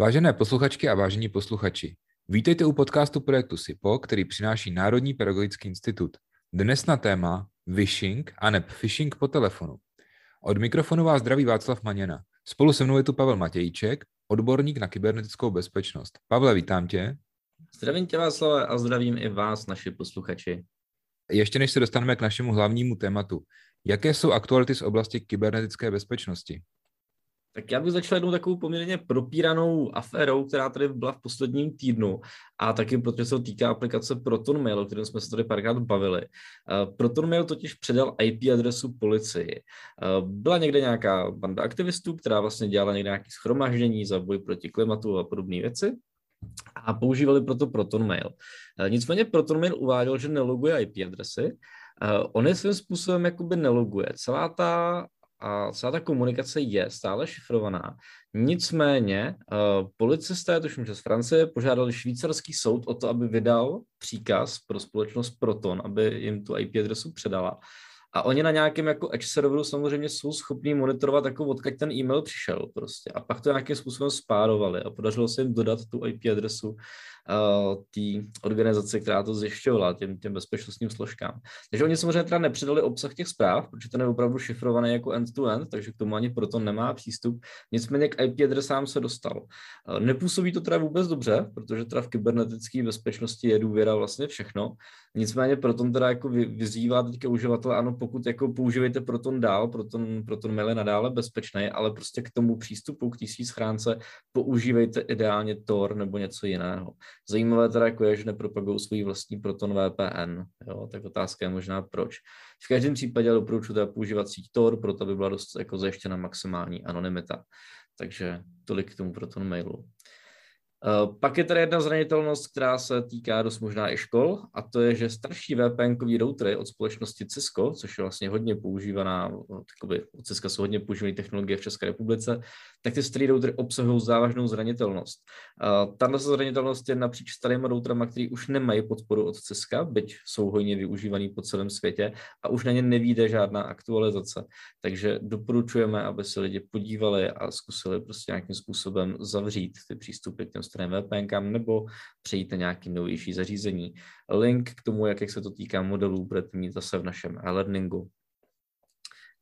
Vážené posluchačky a vážení posluchači, vítejte u podcastu projektu SIPO, který přináší Národní pedagogický institut. Dnes na téma Vishing a ne phishing po telefonu. Od mikrofonu vás zdraví Václav Maněna. Spolu se mnou je tu Pavel Matějček, odborník na kybernetickou bezpečnost. Pavle, vítám tě. Zdravím tě, Václav, a zdravím i vás, naši posluchači. Ještě než se dostaneme k našemu hlavnímu tématu, jaké jsou aktuality z oblasti kybernetické bezpečnosti? Tak já bych začal jednou takovou poměrně propíranou aférou, která tady byla v posledním týdnu a taky protože se týká aplikace Proton Mail, o kterém jsme se tady párkrát bavili. Eh, Proton Mail totiž předal IP adresu policii. Eh, byla někde nějaká banda aktivistů, která vlastně dělala někde nějaké schromaždění za boj proti klimatu a podobné věci a používali proto Proton Mail. Eh, nicméně Proton Mail uváděl, že neloguje IP adresy, On je svým způsobem jakoby neloguje. Celá ta a celá ta komunikace je stále šifrovaná. Nicméně uh, policisté, tuším, že z Francie, požádali švýcarský soud o to, aby vydal příkaz pro společnost Proton, aby jim tu IP adresu předala. A oni na nějakém jako Edge serveru samozřejmě jsou schopní monitorovat, jako odkud ten e-mail přišel prostě. A pak to nějakým způsobem spárovali a podařilo se jim dodat tu IP adresu uh, eh, té organizace, která to zjišťovala těm, těm bezpečnostním složkám. Takže oni samozřejmě teda nepřidali obsah těch zpráv, protože ten je opravdu šifrovaný jako end-to-end, takže k tomu ani proto nemá přístup. Nicméně k IP adresám se dostal. Uh, nepůsobí to teda vůbec dobře, protože teda v kybernetické bezpečnosti je důvěra vlastně všechno. Nicméně proto teda jako vyzývá teďka uživatele, ano, pokud jako používáte Proton dál, Proton, Proton Mail je nadále bezpečný, ale prostě k tomu přístupu, k té schránce, používejte ideálně Tor nebo něco jiného. Zajímavé teda jako je, že nepropagují svůj vlastní Proton VPN, jo? tak otázka je možná proč. V každém případě doporučuji teda používat síť Tor, proto by byla dost jako zajištěna maximální anonymita. Takže tolik k tomu Proton Mailu. Eh, pak je tady jedna zranitelnost, která se týká dost možná i škol, a to je, že starší VPN-kový routery od společnosti Cisco, což je vlastně hodně používaná, takoby, eh, od Cisco jsou hodně používané technologie v České republice, tak ty staré routery obsahují závažnou zranitelnost. Eh, Tato zranitelnost je napříč starými routerama, který už nemají podporu od Cisco, byť jsou hojně využívaný po celém světě a už na ně nevíde žádná aktualizace. Takže doporučujeme, aby se lidi podívali a zkusili prostě nějakým způsobem zavřít ty přístupy k těm strany VPN, nebo přejít na nějaké novější zařízení. Link k tomu, jak se to týká modelů, budete mít zase v našem e-learningu.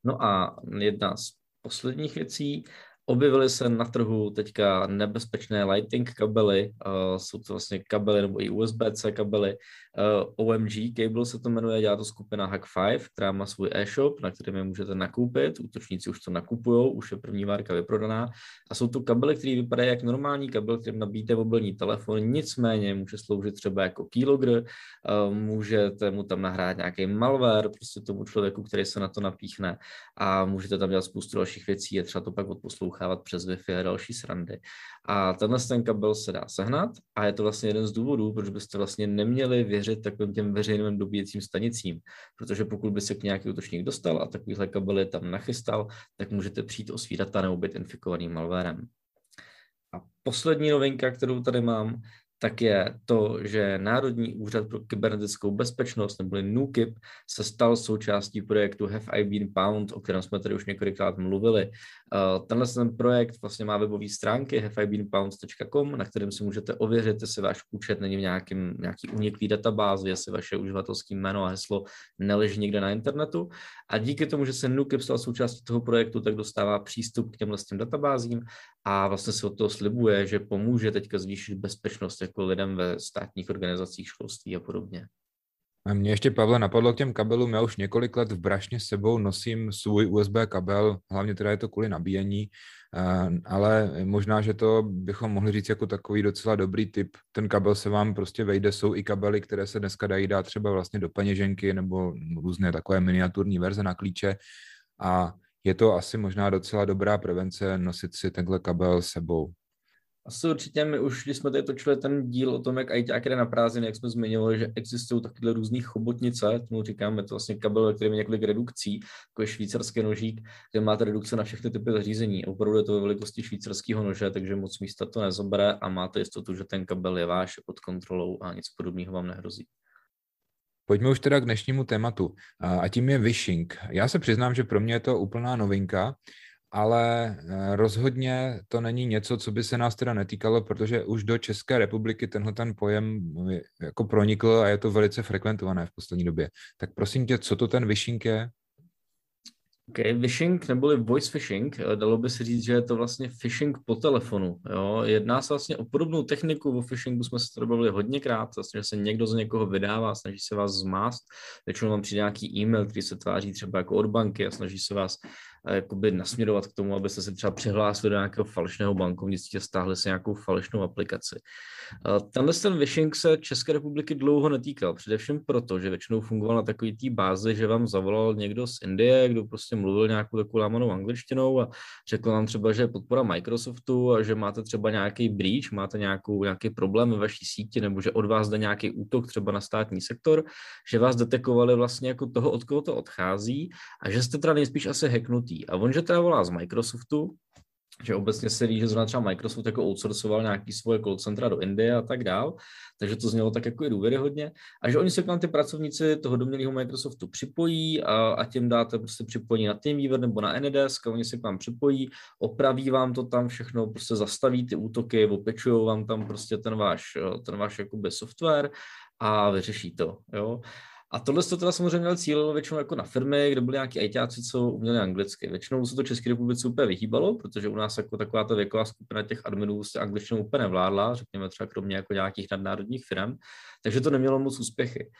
No a jedna z posledních věcí, Objevily se na trhu teďka nebezpečné Lightning kabely, uh, jsou to vlastně kabely nebo i USB-C kabely. Uh, OMG Cable se to jmenuje, dělá to skupina Hack 5, která má svůj e-shop, na kterém je můžete nakoupit. Útočníci už to nakupují, už je první várka vyprodaná. A jsou to kabely, které vypadají jak normální kabel, kterým nabíjíte mobilní telefon, nicméně může sloužit třeba jako keylogger, uh, můžete mu tam nahrát nějaký malware, prostě tomu člověku, který se na to napíchne a můžete tam dělat spoustu dalších věcí, je třeba to pak odposlouchat poslouchávat přes Wi-Fi a další srandy. A tenhle ten kabel se dá sehnat a je to vlastně jeden z důvodů, proč byste vlastně neměli věřit takovým těm veřejným dobíjecím stanicím, protože pokud by se k nějaký útočník dostal a takovýhle kabel je tam nachystal, tak můžete přijít o svý data nebo být infikovaným malwarem. A poslední novinka, kterou tady mám, tak je to, že Národní úřad pro kybernetickou bezpečnost, neboli NUKIP, se stal součástí projektu Have I Been Pound, o kterém jsme tady už několikrát mluvili. Eh, tenhle ten projekt vlastně má webové stránky haveibeenpound.com, na kterém si můžete ověřit, jestli váš účet není v nějakým, nějaký uniklý databázi, jestli vaše uživatelské jméno a heslo neleží někde na internetu. A díky tomu, že se NUKIP stal součástí toho projektu, tak dostává přístup k těmhle databázím a vlastně se od toho slibuje, že pomůže teďka zvýšit bezpečnost jako lidem ve státních organizacích školství a podobně. A mě ještě, Pavle, napadlo k těm kabelům, já už několik let v Brašně sebou nosím svůj USB kabel, hlavně teda je to kvůli nabíjení, ale možná, že to bychom mohli říct jako takový docela dobrý tip. Ten kabel se vám prostě vejde, jsou i kabely, které se dneska dají dát třeba vlastně do peněženky nebo různé takové miniaturní verze na klíče a je to asi možná docela dobrá prevence nosit si tenhle kabel sebou. Asi určitě my už, když jsme tady točili ten díl o tom, jak IT jde na prázdniny, jak jsme zmiňovali, že existují takové různé chobotnice, tomu říkáme to vlastně kabel, který má několik redukcí, jako je švýcarský nožík, kde máte redukce na všechny typy zařízení. Opravdu je to ve velikosti švýcarského nože, takže moc místa to nezobere a máte jistotu, že ten kabel je váš je pod kontrolou a nic podobného vám nehrozí. Pojďme už teda k dnešnímu tématu a tím je vishing. Já se přiznám, že pro mě je to úplná novinka ale eh, rozhodně to není něco, co by se nás teda netýkalo, protože už do České republiky tenhle ten pojem eh, jako pronikl a je to velice frekventované v poslední době. Tak prosím tě, co to ten vishing je? Ok, vishing neboli voice phishing, eh, dalo by se říct, že je to vlastně phishing po telefonu. Jo? Jedná se vlastně o podobnou techniku, o phishingu jsme se to bavili hodněkrát, vlastně, že se někdo z někoho vydává, snaží se vás zmást, většinou vám přijde nějaký e-mail, který se tváří třeba jako od banky a snaží se vás jakoby nasměrovat k tomu, abyste se třeba přihlásili do nějakého falešného bankovnictví a stáhli si nějakou falešnou aplikaci. Tenhle ten vishing se České republiky dlouho netýkal, především proto, že většinou fungoval na takové té bázi, že vám zavolal někdo z Indie, kdo prostě mluvil nějakou takovou lámanou angličtinou a řekl vám třeba, že je podpora Microsoftu a že máte třeba nějaký breach, máte nějakou, nějaký problém ve vaší síti nebo že od vás jde nějaký útok třeba na státní sektor, že vás detekovali vlastně jako toho, od koho to odchází a že jste teda nejspíš asi hacknutý lidí. A on, že teda volá z Microsoftu, že obecně se ví, že zrovna třeba Microsoft jako outsourcoval nějaký svoje call centra do Indie a tak dál, takže to znělo tak jako i důvěryhodně a že oni se k nám ty pracovníci toho domělého Microsoftu připojí a, a těm dáte prostě připojení na TeamViewer nebo na Ndesk a oni se k vám připojí, opraví vám to tam všechno, prostě zastaví ty útoky, opečují vám tam prostě ten váš, ten váš jakoby software a vyřeší to, jo. A tohle to teda samozřejmě měl cíl většinou jako na firmy, kde byly nějaký ITáci, co uměli anglicky. Většinou se to České republice úplně vyhýbalo, protože u nás jako taková ta věková skupina těch adminů se angličtinou úplně nevládla, řekněme třeba kromě jako nějakých nadnárodních firm, takže to nemělo moc úspěchy.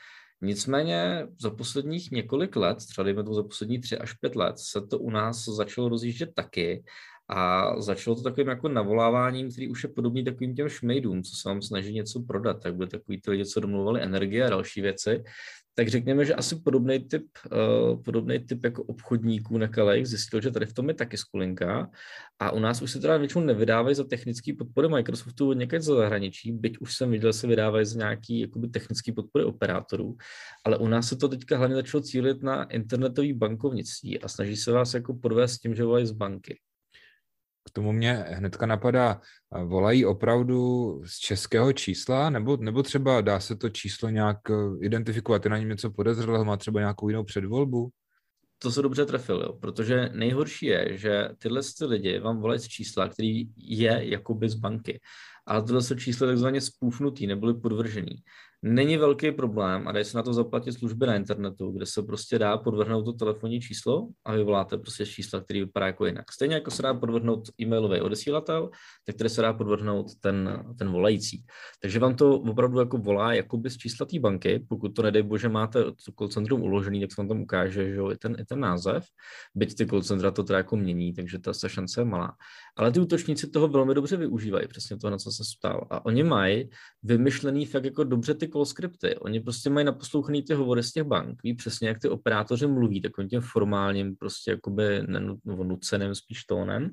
Nicméně za posledních několik let, třeba dejme to za poslední tři až pět let, se to u nás začalo rozjíždět taky a začalo to takovým jako navoláváním, který už je podobný takovým těm šmejdům, co se vám snaží něco prodat, tak byly takový ty lidi, co domluvali energie a další věci. Tak řekněme, že asi podobný typ, uh, podobný typ jako obchodníků na Kalejch zjistil, že tady v tom je taky skulinka a u nás už se teda většinou nevydávají za technický podpory Microsoftu někde za zahraničí, byť už jsem viděl, se vydávají za nějaký jakoby, technický podpory operátorů, ale u nás se to teďka hlavně začalo cílit na internetové bankovnictví a snaží se vás jako podvést s tím, že volají z banky. K tomu mě hnedka napadá, volají opravdu z českého čísla, nebo, nebo třeba dá se to číslo nějak eh, identifikovat, je na něm něco podezřelého, má třeba nějakou jinou předvolbu? To se dobře trefil, jo, protože nejhorší je, že tyhle ty lidi vám volají z čísla, který je jakoby z banky, ale tohle jsou čísla takzvaně spůfnutý neboli podvržený není velký problém a dají se na to zaplatit služby na internetu, kde se prostě dá podvrhnout to telefonní číslo a vyvoláte prostě čísla, který vypadá jako jinak. Stejně jako se dá podvrhnout e-mailový odesílatel, tak tady se dá podvrhnout ten, ten volající. Takže vám to opravdu jako volá jako z čísla té banky, pokud to nedej bože máte to call centrum uložený, tak se vám tam ukáže, že jo, i ten, i ten název, byť ty call centra to teda jako mění, takže ta, ta šance je malá. Ale ty útočníci toho velmi dobře využívají, přesně to, na co se ptal. A oni mají vymyšlený fakt jako dobře ty call scripty. Oni prostě mají naposlouchaný ty hovory z těch bank, ví přesně, jak ty operátoři mluví takovým těm formálním, prostě jakoby nuceným spíš tónem.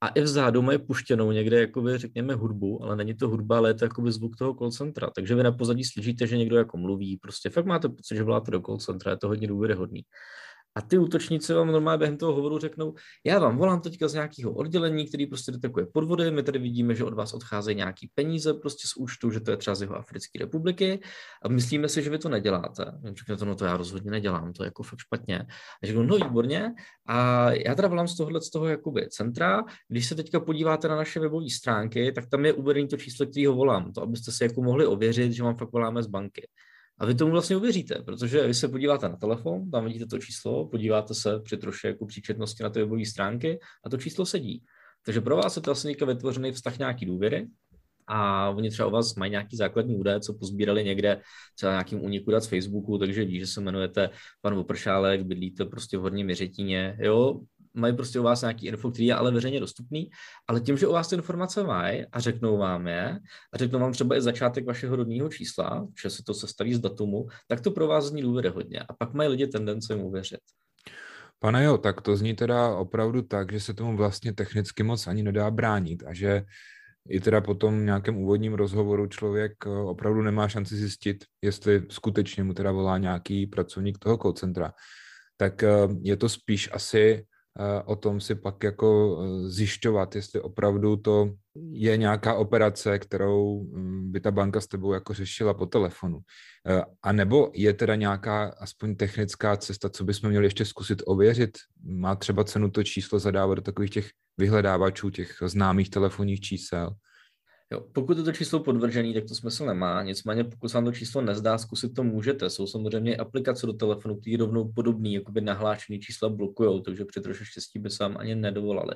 A i vzadu mají puštěnou někde, jakoby řekněme, hudbu, ale není to hudba, ale je to jakoby zvuk toho call centra. Takže vy na pozadí slyšíte, že někdo jako mluví, prostě fakt máte pocit, že voláte do call centra, je to hodně důvěryhodný a ty útočníci vám normálně během toho hovoru řeknou, já vám volám teďka z nějakého oddělení, který prostě detekuje podvody, my tady vidíme, že od vás odcházejí nějaký peníze prostě z účtu, že to je třeba z jeho Africké republiky a myslíme si, že vy to neděláte. Řekne to, no to já rozhodně nedělám, to je jako fakt špatně. A řeknu, no výborně. A já teda volám z tohohle z toho jakoby centra. Když se teďka podíváte na naše webové stránky, tak tam je uvedený to číslo, který ho volám, to abyste si jako mohli ověřit, že vám fakt voláme z banky. A vy tomu vlastně uvěříte, protože vy se podíváte na telefon, tam vidíte to číslo, podíváte se při troše jako příčetnosti na ty webové stránky a to číslo sedí. Takže pro vás je to vlastně vytvořený vztah nějaký důvěry a oni třeba u vás mají nějaký základní údaje, co pozbírali někde třeba nějakým úniku dat z Facebooku, takže ví, že se jmenujete pan Vopršálek, bydlíte prostě v Horní Měřetíně, jo, mají prostě u vás nějaký info, který je ale veřejně dostupný, ale tím, že u vás ty informace mají a řeknou vám je, a řeknou vám třeba i začátek vašeho rodního čísla, že se to sestaví z datumu, tak to pro vás zní důvěry hodně a pak mají lidi tendence mu věřit. Pane jo, tak to zní teda opravdu tak, že se tomu vlastně technicky moc ani nedá bránit a že i teda po tom nějakém úvodním rozhovoru člověk eh, opravdu nemá šanci zjistit, jestli skutečně mu teda volá nějaký pracovník toho call centra. Tak eh, je to spíš asi o tom si pak jako e, zjišťovat, jestli opravdu to je nějaká operace, kterou mm, by ta banka s tebou jako řešila po telefonu. E, a nebo je teda nějaká aspoň technická cesta, co bychom měli ještě zkusit ověřit? Má třeba cenu to číslo zadávat do takových těch vyhledávačů, těch známých telefonních čísel? Jo, pokud je to číslo podvržený, tak to smysl nemá. Nicméně, pokud se vám to číslo nezdá, zkusit to můžete. Jsou samozřejmě aplikace do telefonu, které rovnou podobný, by nahlášený čísla blokují, takže při troše štěstí by se vám ani nedovolali.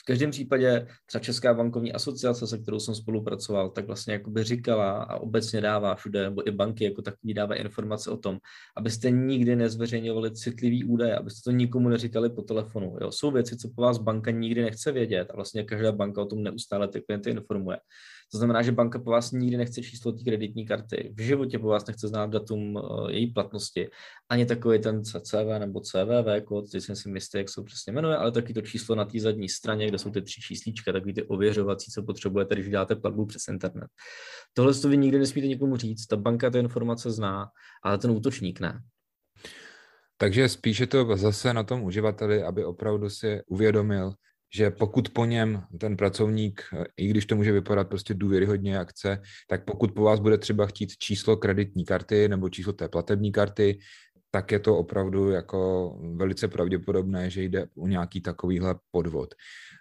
V každém případě třeba Česká bankovní asociace, se kterou jsem spolupracoval, tak vlastně jakoby říkala a obecně dává všude, nebo i banky jako takový dává informace o tom, abyste nikdy nezveřejňovali citlivý údaje, abyste to nikomu neříkali po telefonu. Jo. Jsou věci, co po vás banka nikdy nechce vědět a vlastně každá banka o tom neustále ty klienty informuje. To znamená, že banka po vás nikdy nechce číslo té kreditní karty, v životě po vás nechce znát datum eh, její platnosti, ani takový ten CCV nebo CVV kód, teď jsem si jistý, jak se přesně jmenuje, ale taky to číslo na té zadní straně, kde jsou ty tři číslíčka, takový ty ověřovací, co potřebujete, když dáte platbu přes internet. Tohle to vy nikdy nesmíte nikomu říct, ta banka ty informace zná, ale ten útočník ne. Takže spíše to zase na tom uživateli, aby opravdu si uvědomil, že pokud po něm ten pracovník, eh, i když to může vypadat prostě důvěryhodně akce, tak pokud po vás bude třeba chtít číslo kreditní karty nebo číslo té platební karty, tak je to opravdu jako velice pravděpodobné, že jde o nějaký takovýhle podvod.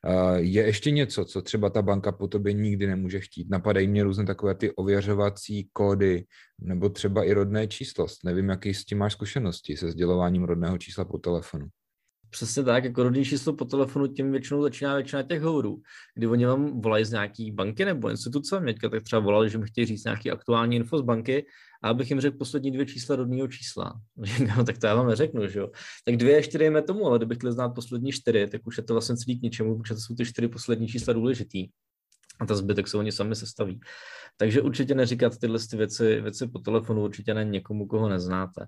Eh, je ještě něco, co třeba ta banka po tobě nikdy nemůže chtít. Napadají mě různé takové ty ověřovací kódy nebo třeba i rodné číslo. Nevím, jaký s tím máš zkušenosti se sdělováním rodného čísla po telefonu. Přesně tak, jako rodin číslo po telefonu, tím většinou začíná většina těch hovorů. Kdy oni vám volají z nějaký banky nebo instituce, mě tak třeba volali, že mi chtějí říct nějaký aktuální info z banky, a abych jim řekl poslední dvě čísla rodného čísla. no, tak to já vám neřeknu, že jo. Tak dvě čtyři jme tomu, ale kdybych chtěl znát poslední čtyři, tak už je to vlastně celý k ničemu, protože to jsou ty čtyři poslední čísla důležitý a ta zbytek se oni sami sestaví. Takže určitě neříkat tyhle ty věci, věci po telefonu, určitě ne někomu, koho neznáte.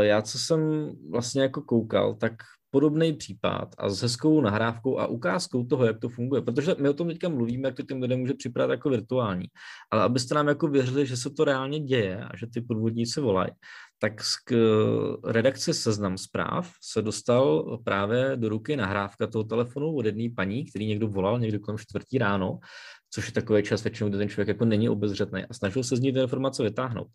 Eh, já, co jsem vlastně jako koukal, tak podobný případ a s hezkou nahrávkou a ukázkou toho, jak to funguje. Protože my o tom teďka mluvíme, jak to těm lidem může připravit jako virtuální. Ale abyste nám jako věřili, že se to reálně děje a že ty podvodníci volají, tak z redakce Seznam zpráv se dostal právě do ruky nahrávka toho telefonu od jedné paní, který někdo volal někdy kolem čtvrtí ráno, což je takový čas většinou, kdy ten člověk jako není obezřetný a snažil se z ní ty informace vytáhnout.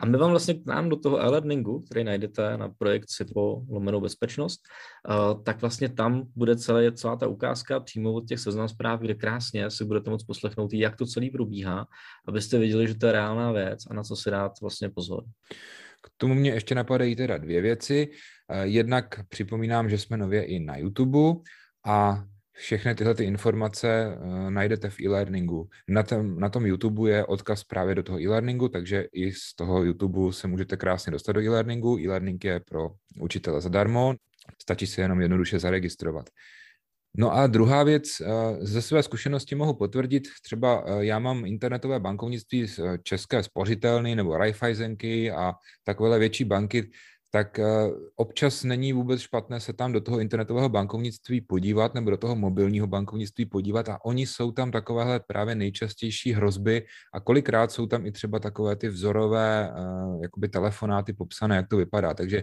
A my vám vlastně k nám do toho e-learningu, který najdete na projekt SIPO lomenou bezpečnost, eh, tak vlastně tam bude celé, celá ta ukázka přímo od těch seznam zpráv, kde krásně si budete moct poslechnout, jak to celý probíhá, abyste viděli, že to je reálná věc a na co si dát vlastně pozor. K tomu mě ještě napadají teda dvě věci. Eh, jednak připomínám, že jsme nově i na YouTube a všechny tyhle ty informace eh, najdete v e-learningu. Na tom, na tom YouTube je odkaz právě do toho e-learningu, takže i z toho YouTube se můžete krásně dostat do e-learningu. E-learning je pro učitele zadarmo, stačí se jenom jednoduše zaregistrovat. No a druhá věc, eh, ze své zkušenosti mohu potvrdit, třeba eh, já mám internetové bankovnictví z eh, České spořitelny nebo Raiffeisenky a takové větší banky, tak občas není vůbec špatné se tam do toho internetového bankovnictví podívat nebo do toho mobilního bankovnictví podívat a oni jsou tam takovéhle právě nejčastější hrozby a kolikrát jsou tam i třeba takové ty vzorové jakoby telefonáty popsané, jak to vypadá. Takže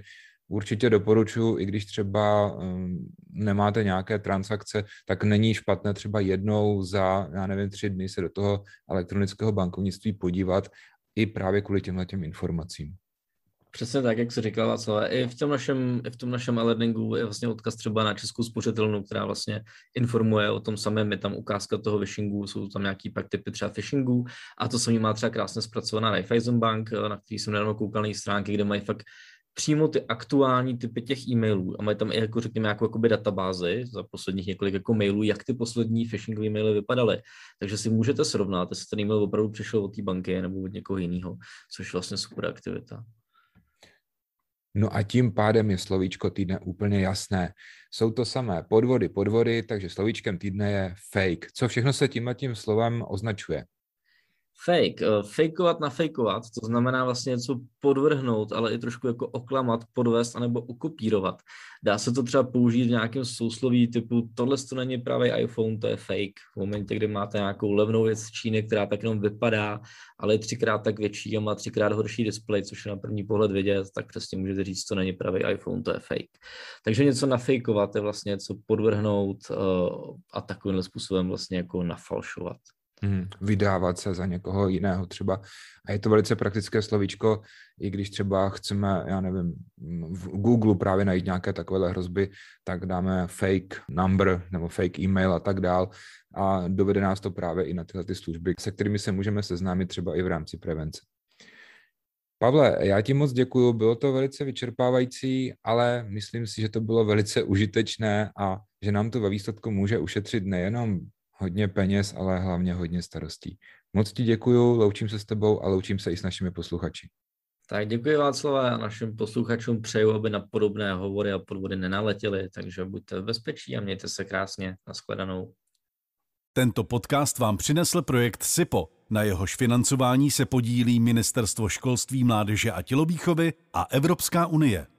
určitě doporučuji, i když třeba ehm, nemáte nějaké transakce, tak není špatné třeba jednou za, já nevím, tři dny se do toho elektronického bankovnictví podívat i právě kvůli těmhle těm informacím. Přesně tak, jak jsi říkal Václav. I v tom našem, i v tom našem e-learningu je vlastně odkaz třeba na Českou spořitelnu, která vlastně informuje o tom samém. Je tam ukázka toho phishingu, jsou tam nějaký pak typy třeba phishingu a to samý má třeba krásně zpracovaná Raiffeisen Bank, na který jsem nedávno koukal na stránky, kde mají fakt přímo ty aktuální typy těch e-mailů a mají tam i jako řekněme jako jakoby databázy za posledních několik jako mailů, jak ty poslední phishingové maily vypadaly. Takže si můžete srovnat, jestli ten e-mail opravdu přišel od té banky nebo od někoho jiného, což je vlastně super aktivita. No a tím pádem je slovíčko týdne úplně jasné. Jsou to samé podvody, podvody, takže slovíčkem týdne je fake. Co všechno se tím a tím slovem označuje? Fake. Eh, fakeovat, na fakeovat, to znamená vlastně něco podvrhnout, ale i trošku jako oklamat, podvést anebo ukopírovat. Dá se to třeba použít v nějakém sousloví typu tohle to není pravý iPhone, to je fake. V momentě, kdy máte nějakou levnou věc z Číny, která tak jenom vypadá, ale je třikrát tak větší a má třikrát horší displej, což je na první pohled vidět, tak přesně můžete říct, to není pravý iPhone, to je fake. Takže něco nafejkovat je vlastně něco podvrhnout eh, a takovýmhle způsobem vlastně jako nafalšovat mm. vydávat se za někoho jiného třeba. A je to velice praktické slovíčko, i když třeba chceme, já nevím, v Google právě najít nějaké takovéhle hrozby, tak dáme fake number nebo fake email a tak dál a dovede nás to právě i na tyhle ty služby, se kterými se můžeme seznámit třeba i v rámci prevence. Pavle, já ti moc děkuju, bylo to velice vyčerpávající, ale myslím si, že to bylo velice užitečné a že nám to ve výsledku může ušetřit nejenom hodně peněz, ale hlavně hodně starostí. Moc ti děkuju, loučím se s tebou a loučím se i s našimi posluchači. Tak děkuji Václava a našim posluchačům přeju, aby na podobné hovory a podvody nenaletěly, takže buďte v bezpečí a mějte se krásně. Naschledanou. Tento podcast vám přinesl projekt SIPO. Na jehož financování se podílí Ministerstvo školství, mládeže a tělovýchovy a Evropská unie.